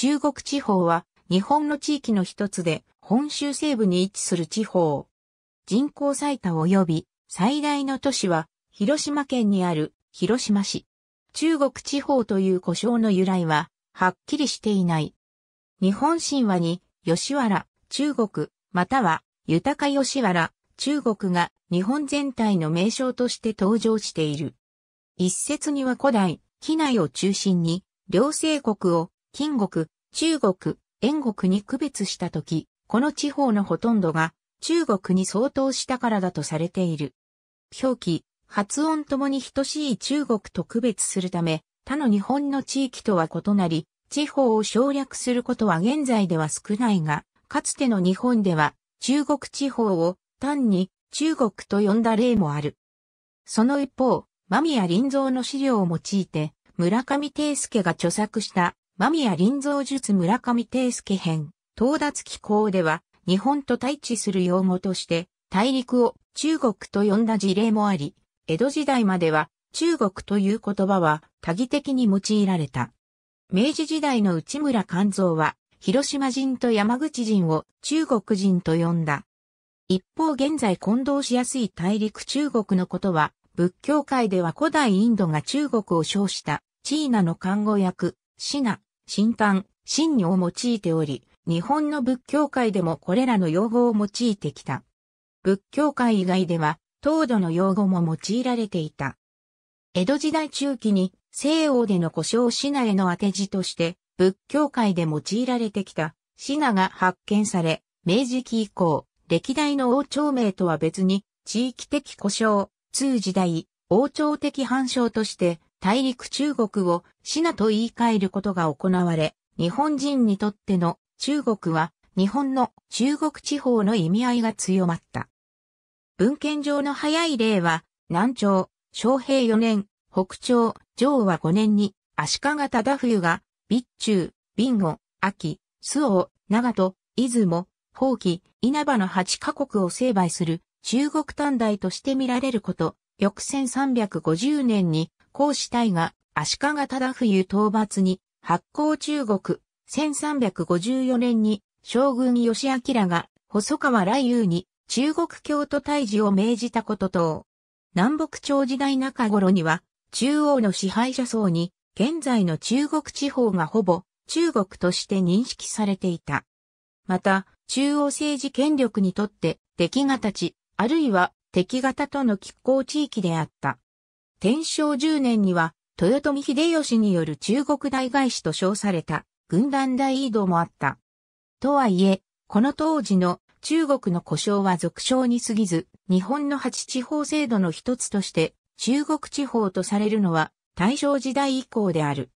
中国地方は日本の地域の一つで本州西部に位置する地方。人口最多及び最大の都市は広島県にある広島市。中国地方という故障の由来ははっきりしていない。日本神話に吉原、中国、または豊か吉原、中国が日本全体の名称として登場している。一説には古代、機内を中心に、両西国を金国、中国、燕国に区別したとき、この地方のほとんどが中国に相当したからだとされている。表記、発音ともに等しい中国と区別するため、他の日本の地域とは異なり、地方を省略することは現在では少ないが、かつての日本では中国地方を単に中国と呼んだ例もある。その一方、間宮林蔵の資料を用いて、村上定介が著作した間宮林蔵術村上定介編、到達機構では、日本と対峙する用語として、大陸を中国と呼んだ事例もあり、江戸時代までは、中国という言葉は多義的に用いられた。明治時代の内村勘蔵は、広島人と山口人を中国人と呼んだ。一方現在混同しやすい大陸中国のことは、仏教界では古代インドが中国を称した、チーナの看護役、シナ、神丹、神女を用いており、日本の仏教界でもこれらの用語を用いてきた。仏教界以外では、東土の用語も用いられていた。江戸時代中期に西欧での故障品への当て字として、仏教界で用いられてきた品が発見され、明治期以降、歴代の王朝名とは別に、地域的故障、通時代、王朝的反証として、大陸中国をシナと言い換えることが行われ、日本人にとっての中国は日本の中国地方の意味合いが強まった。文献上の早い例は、南朝、昌平4年、北朝、昭和5年に、足利忠冬が、備中、備後、秋、周を、長門、出雲、宝器、稲葉の8カ国を成敗する中国短大として見られること、翌1350年に、孔子隊が足利忠冬討伐に発行中国。1354年に将軍義明が細川雷雨に中国京都退治を命じたことと、南北朝時代中頃には中央の支配者層に現在の中国地方がほぼ中国として認識されていた。また、中央政治権力にとって敵が立ち、あるいは敵方との拮抗地域であった。天正10年には、豊臣秀吉による中国大外史と称された軍団大移動もあった。とはいえ、この当時の中国の故障は俗称に過ぎず、日本の八地方制度の一つとして中国地方とされるのは大正時代以降である。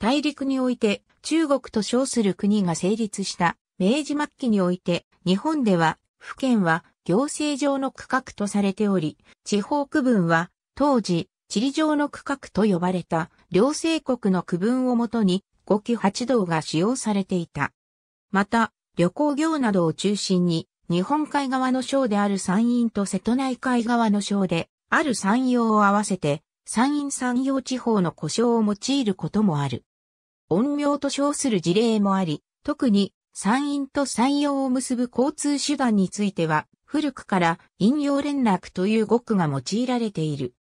大陸において中国と称する国が成立した明治末期において日本では府県は行政上の区画とされており、地方区分は当時、地理上の区画と呼ばれた両政国の区分をもとに5期8道が使用されていた。また、旅行業などを中心に、日本海側の省である山陰と瀬戸内海側の省である山陽を合わせて、山陰山陽地方の故障を用いることもある。音名と称する事例もあり、特に山陰と山陽を結ぶ交通手段については、古くから引用連絡という語句が用いられている。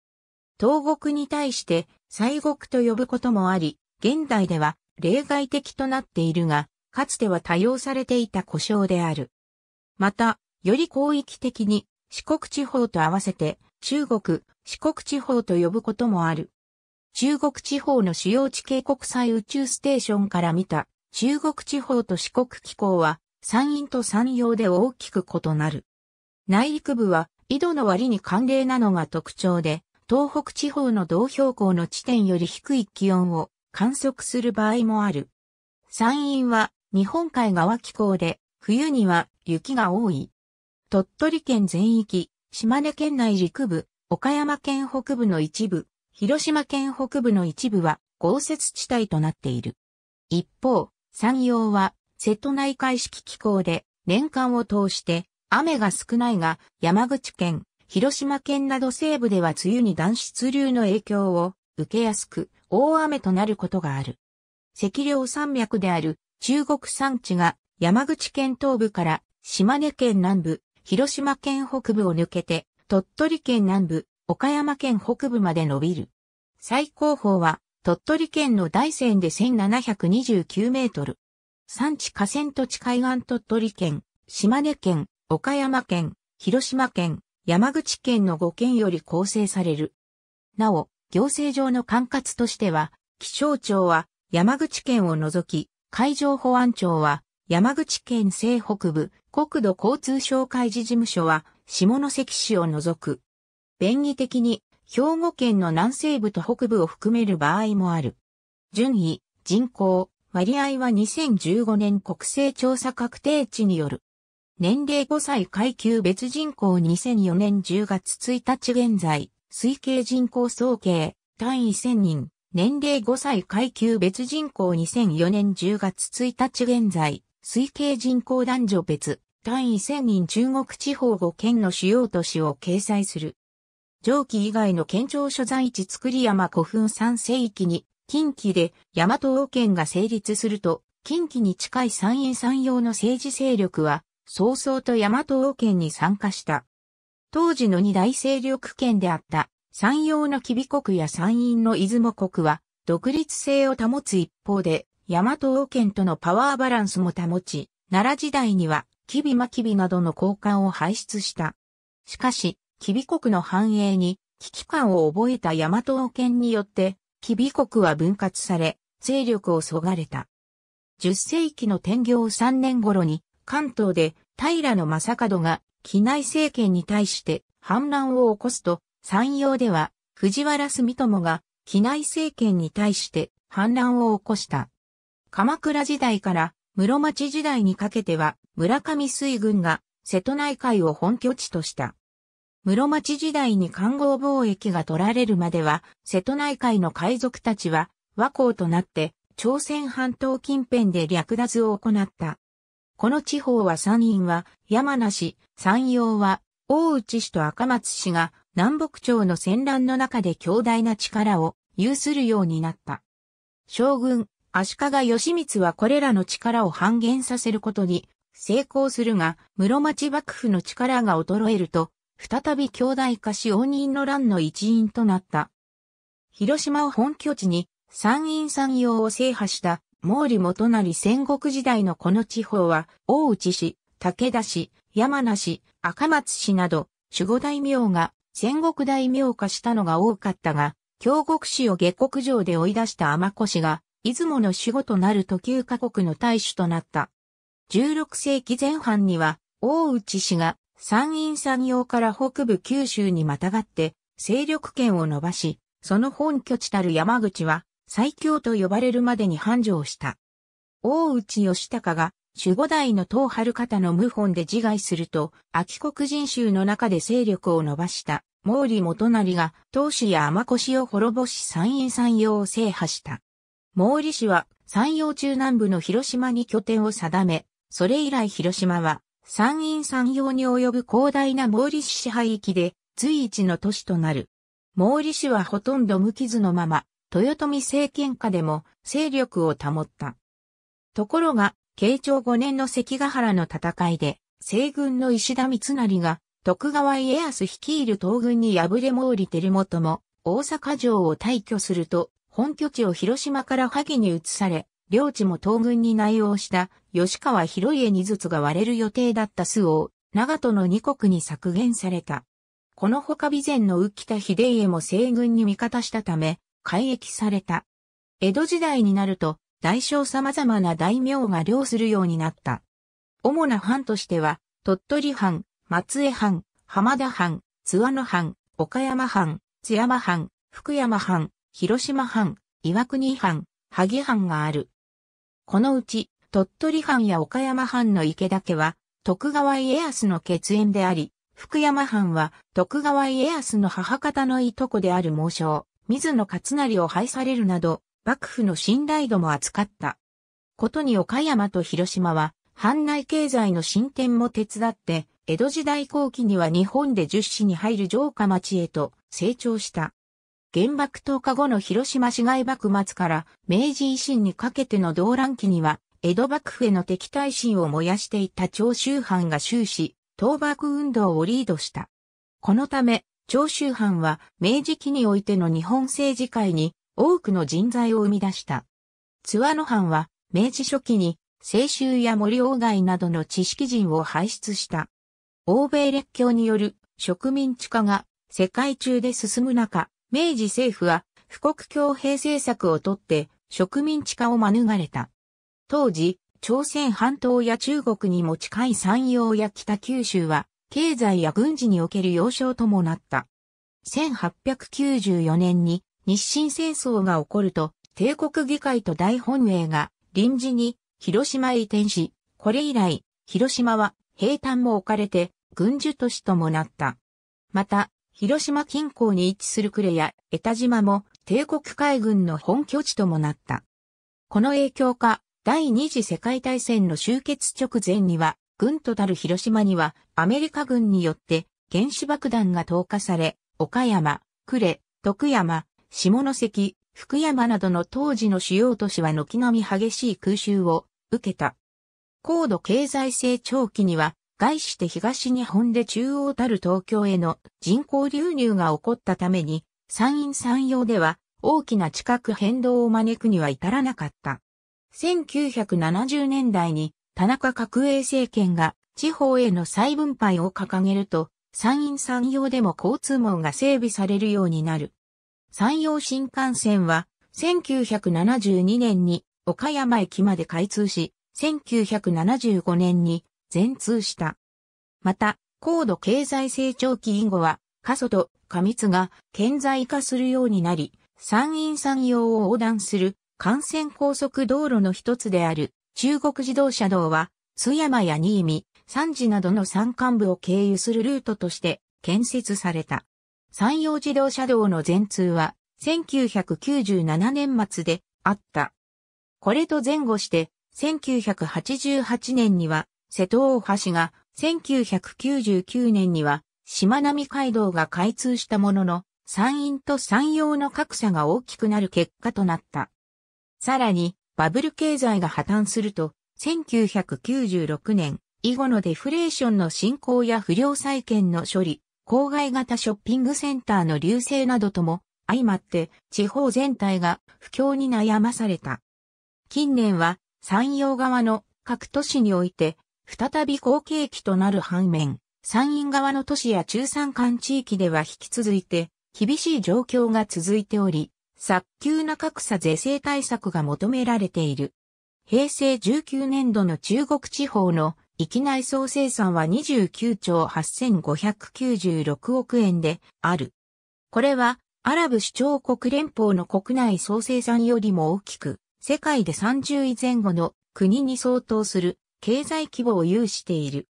東国に対して西国と呼ぶこともあり、現代では例外的となっているが、かつては多用されていた故障である。また、より広域的に四国地方と合わせて中国、四国地方と呼ぶこともある。中国地方の主要地形国際宇宙ステーションから見た中国地方と四国気候は山陰と山陽で大きく異なる。内陸部は井戸の割に寒冷なのが特徴で、東北地方の同標高の地点より低い気温を観測する場合もある。山陰は日本海側気候で、冬には雪が多い。鳥取県全域、島根県内陸部、岡山県北部の一部、広島県北部の一部は豪雪地帯となっている。一方、山陽は瀬戸内海式気候で年間を通して雨が少ないが、山口県、広島県など西部では梅雨に暖湿流の影響を受けやすく、大雨となることがある。赤稜山脈である中国山地が山口県東部から島根県南部、広島県北部を抜けて、鳥取県南部、岡山県北部まで伸びる。最高峰は鳥取県の大山で1729メートル。山地河川土地海岸鳥取県、島根県、岡山県、広島県、山口県の5県より構成される。なお、行政上の管轄としては、気象庁は山口県を除き、海上保安庁は山口県西北部国土交通省開示事務所は下関市を除く。便宜的に兵庫県の南西部と北部を含める場合もある。順位、人口、割合は2015年国勢調査確定値による。年齢5歳階級別人口2004年10月1日現在、推計人口総計、単位1000人、年齢5歳階級別人口2004年10月1日現在、推計人口男女別、単位1000人中国地方5県の主要都市を掲載する。上記以外の県庁所在地作山古墳山世域に、近畿で大和王権が成立すると、近畿に近い山陰山陽の政治勢力は、早々と大和王権に参加した。当時の二大勢力圏であった山陽の吉備国や山陰の出雲国は独立性を保つ一方で大和王権とのパワーバランスも保ち、奈良時代には吉備真備などの交換を輩出した。しかし、吉備国の繁栄に危機感を覚えた大和王権によって吉備国は分割され、勢力をそがれた。10世紀の天行3年頃に、関東で平野正門が機内政権に対して反乱を起こすと、山陽では藤原住友が機内政権に対して反乱を起こした。鎌倉時代から室町時代にかけては村上水軍が瀬戸内海を本拠地とした。室町時代に官合貿易が取られるまでは、瀬戸内海の海賊たちは和光となって朝鮮半島近辺で略奪を行った。この地方は山陰は山梨、山陽は大内市と赤松市が南北朝の戦乱の中で強大な力を有するようになった。将軍、足利義満はこれらの力を半減させることに成功するが、室町幕府の力が衰えると、再び強大化し応仁の乱の一員となった。広島を本拠地に山陰山陽を制覇した毛利元就戦国時代のこの地方は、大内市、武田市、山梨、赤松市など、守護大名が戦国大名化したのが多かったが、京国市を下国城で追い出した天氏が、出雲の守護となる都急家国の大主となった。16世紀前半には、大内氏が山陰山陽から北部九州にまたがって、勢力圏を伸ばし、その本拠地たる山口は、最強と呼ばれるまでに繁盛した。大内義高が守護代の東春方の謀反で自害すると、秋国人衆の中で勢力を伸ばした毛利元就が東市や天腰を滅ぼし山陰山陽を制覇した。毛利氏は山陽中南部の広島に拠点を定め、それ以来広島は山陰山陽に及ぶ広大な毛利氏支配域で随一の都市となる。毛利氏はほとんど無傷のまま、豊臣政権下でも勢力を保った。ところが、慶長5年の関ヶ原の戦いで、西軍の石田三成が、徳川家康率いる東軍に敗れ毛利輝元も、大阪城を退去すると、本拠地を広島から萩に移され、領地も東軍に内容した吉川広家にずつが割れる予定だった巣を、長門の二国に削減された。このほか備前の浮田秀家も西軍に味方したため、改易された。江戸時代になると、大小様々な大名が領するようになった。主な藩としては、鳥取藩、松江藩、浜田藩、津和野藩、岡山藩、津山藩、福山藩、広島藩、岩国藩、萩藩がある。このうち、鳥取藩や岡山藩の池田家は、徳川家康の血縁であり、福山藩は徳川家康の母方のいとこである猛将、水野勝成を廃されるなど、幕府の信頼度も扱った。ことに岡山と広島は、藩内経済の進展も手伝って、江戸時代後期には日本で十市に入る城下町へと成長した。原爆投下後の広島市街幕末から明治維新にかけての動乱期には、江戸幕府への敵対心を燃やしていた長州藩が終始、倒幕運動をリードした。このため、長州藩は明治期においての日本政治界に多くの人材を生み出した。津和野藩は明治初期に清州や森鴎外などの知識人を輩出した。欧米列強による植民地化が世界中で進む中、明治政府は富国強兵政策をとって植民地化を免れた。当時、朝鮮半島や中国にも近い山陽や北九州は経済や軍事における要衝ともなった。1894年に日清戦争が起こると、帝国議会と大本営が臨時に広島へ移転し、これ以来、広島は平坦も置かれて軍需都市ともなった。また、広島近郊に位置する呉や江田島も帝国海軍の本拠地ともなった。この影響か、第二次世界大戦の終結直前には、軍となる広島にはアメリカ軍によって原子爆弾が投下され、岡山、呉、徳山、下関、福山などの当時の主要都市は軒並み激しい空襲を受けた。高度経済成長期には、外して東日本で中央たる東京への人口流入が起こったために、山陰山陽では大きな地殻変動を招くには至らなかった。1970年代に田中角栄政権が地方への再分配を掲げると、山陰山陽でも交通網が整備されるようになる。山陽新幹線は、1972年に岡山駅まで開通し、1975年に全通した。また、高度経済成長期以後は、過疎と過密が顕在化するようになり、山陰山陽を横断する幹線高速道路の一つである中国自動車道は、須山や新見、三次などの山間部を経由するルートとして建設された。山陽自動車道の全通は、1997年末であった。これと前後して、1988年には、瀬戸大橋が、1999年には、島並海道が開通したものの、山陰と山陽の格差が大きくなる結果となった。さらに、バブル経済が破綻すると、1996年以後のデフレーションの進行や不良債権の処理、郊外型ショッピングセンターの流星などとも相まって地方全体が不況に悩まされた。近年は山陽側の各都市において再び好景気となる反面、山陰側の都市や中山間地域では引き続いて厳しい状況が続いており、早急な格差是正対策が求められている。平成19年度の中国地方の域内総生産は29兆8596億円である。これはアラブ首長国連邦の国内総生産よりも大きく、世界で30位前後の国に相当する経済規模を有している。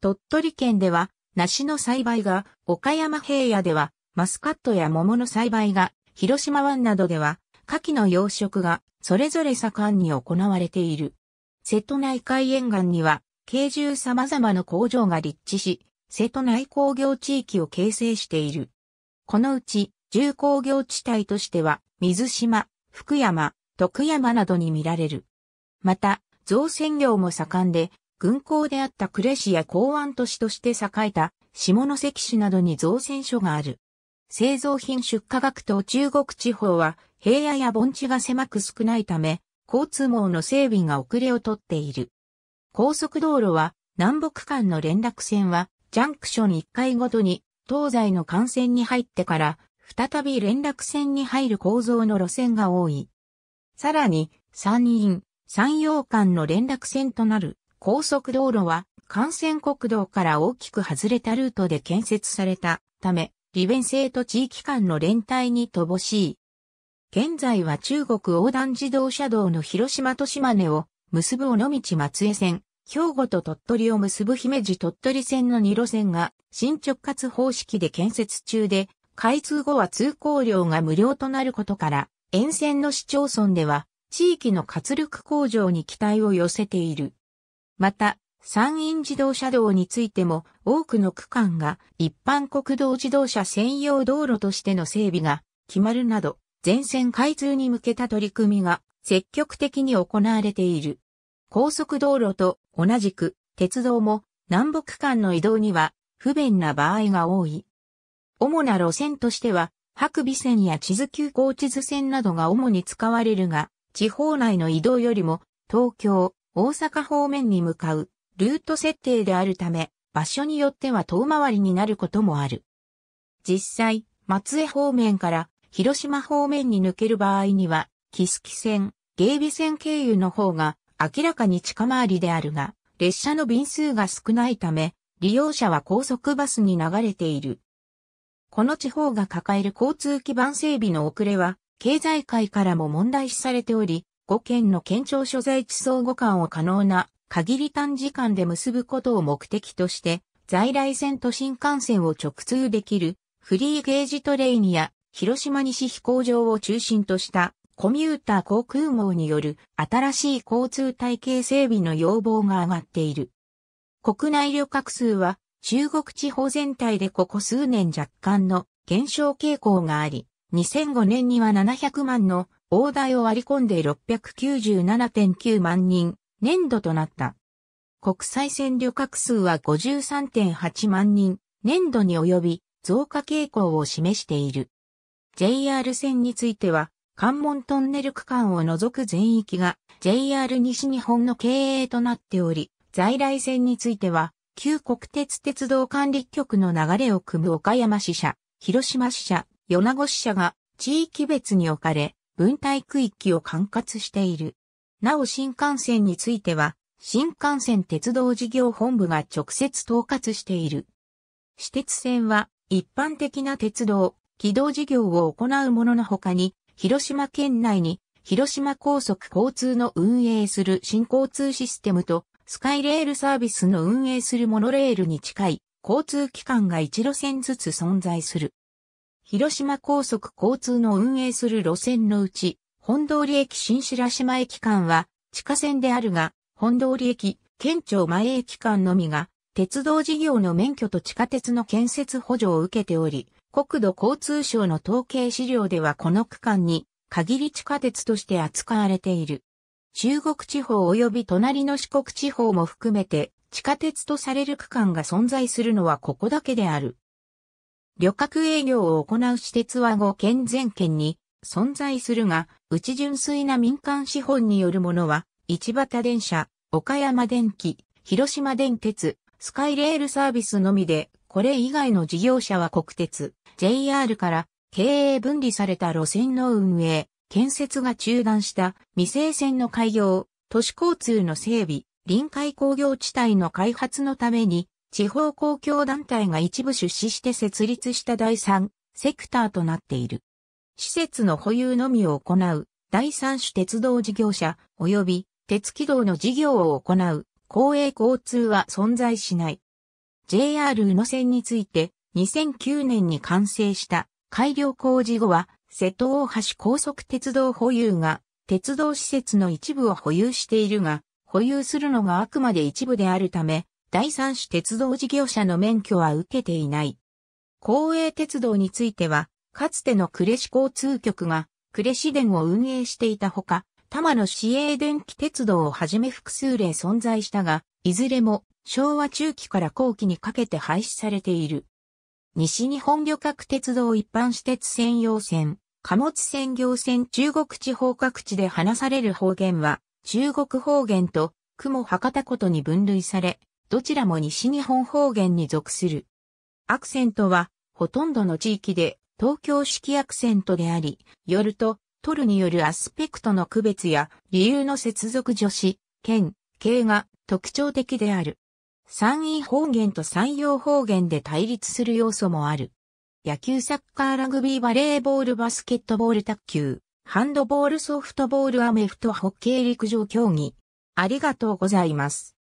鳥取県では梨の栽培が、岡山平野ではマスカットや桃の栽培が広島湾などでは、牡蠣の養殖がそれぞれ盛んに行われている。瀬戸内海沿岸には、軽重様々な工場が立地し、瀬戸内工業地域を形成している。このうち、重工業地帯としては、水島、福山、徳山などに見られる。また、造船業も盛んで、軍港であった呉市や港湾都市として栄えた下関市などに造船所がある。製造品出荷額と中国地方は平野や盆地が狭く少ないため、交通網の整備が遅れをとっている。高速道路は南北間の連絡線はジャンクション1回ごとに東西の幹線に入ってから再び連絡線に入る構造の路線が多い。さらに山陰、山陽間の連絡線となる高速道路は幹線国道から大きく外れたルートで建設されたため利便性と地域間の連帯に乏しい。現在は中国横断自動車道の広島と島根を結ぶ尾道松江線、兵庫と鳥取を結ぶ姫路鳥取線の2路線が進直轄方式で建設中で、開通後は通行料が無料となることから、沿線の市町村では地域の活力向上に期待を寄せている。また、山陰自動車道についても多くの区間が一般国道自動車専用道路としての整備が決まるなど全線開通に向けた取り組みが積極的に行われている。高速道路と同じく鉄道も南北間の移動には不便な場合が多い。主な路線としては白尾線や地図急行地図線などが主に使われるが地方内の移動よりも東京、大阪方面に向かうルート設定であるため、場所によっては遠回りになることもある。実際、松江方面から広島方面に抜ける場合には、木月線、芸備線経由の方が明らかに近回りであるが、列車の便数が少ないため、利用者は高速バスに流れている。この地方が抱える交通基盤整備の遅れは、経済界からも問題視されており、5県の県庁所在地相互間を可能な限り短時間で結ぶことを目的として、在来線と新幹線を直通できるフリーゲージトレインや広島西飛行場を中心としたコミューター航空網による新しい交通体系整備の要望が上がっている。国内旅客数は中国地方全体でここ数年若干の減少傾向があり、2005年には700万の大台を割り込んで697.9万人年度となった。国際線旅客数は53.8万人、年度に及び増加傾向を示している。JR 線については、関門トンネル区間を除く全域が JR 西日本の経営となっており、在来線については、旧国鉄鉄道管理局の流れを組む岡山支社、広島支社、米子支社が地域別に置かれ、分体区域を管轄している。なお新幹線については、新幹線鉄道事業本部が直接統括している。私鉄線は、一般的な鉄道、軌道事業を行うものの他に、広島県内に、広島高速交通の運営する新交通システムと、スカイレールサービスの運営するモノレールに近い交通機関が一路線ずつ存在する。広島高速交通の運営する路線のうち、本通駅新白島駅間は地下線であるが、本通駅、県庁前駅間のみが、鉄道事業の免許と地下鉄の建設補助を受けており、国土交通省の統計資料ではこの区間に限り地下鉄として扱われている。中国地方及び隣の四国地方も含めて地下鉄とされる区間が存在するのはここだけである。旅客営業を行う私鉄は5県全県に存在するが、うち純粋な民間資本によるものは、市畑電車、岡山電機、広島電鉄、スカイレールサービスのみで、これ以外の事業者は国鉄、JR から経営分離された路線の運営、建設が中断した未成線の開業、都市交通の整備、臨海工業地帯の開発のために、地方公共団体が一部出資して設立した第三セクターとなっている。施設の保有のみを行う、第三種鉄道事業者、及び鉄軌道の事業を行う、公営交通は存在しない。JR 宇野線について、2009年に完成した改良工事後は、瀬戸大橋高速鉄道保有が、鉄道施設の一部を保有しているが、保有するのがあくまで一部であるため、第三種鉄道事業者の免許は受けていない。公営鉄道については、かつての呉市交通局が呉市電を運営していたほか、多摩の市営電気鉄道をはじめ複数例存在したが、いずれも昭和中期から後期にかけて廃止されている。西日本旅客鉄道一般私鉄専用線、貨物専業線中国地方各地で話される方言は、中国方言と雲博多ことに分類され、どちらも西日本方言に属する。アクセントは、ほとんどの地域で東京式アクセントであり、よると、トルによるアスペクトの区別や理由の接続助詞、県、形が特徴的である。山陰方言と山陽方言で対立する要素もある。野球サッカーラグビーバレーボールバスケットボール卓球、ハンドボールソフトボールアメフトホッケー陸上競技。ありがとうございます。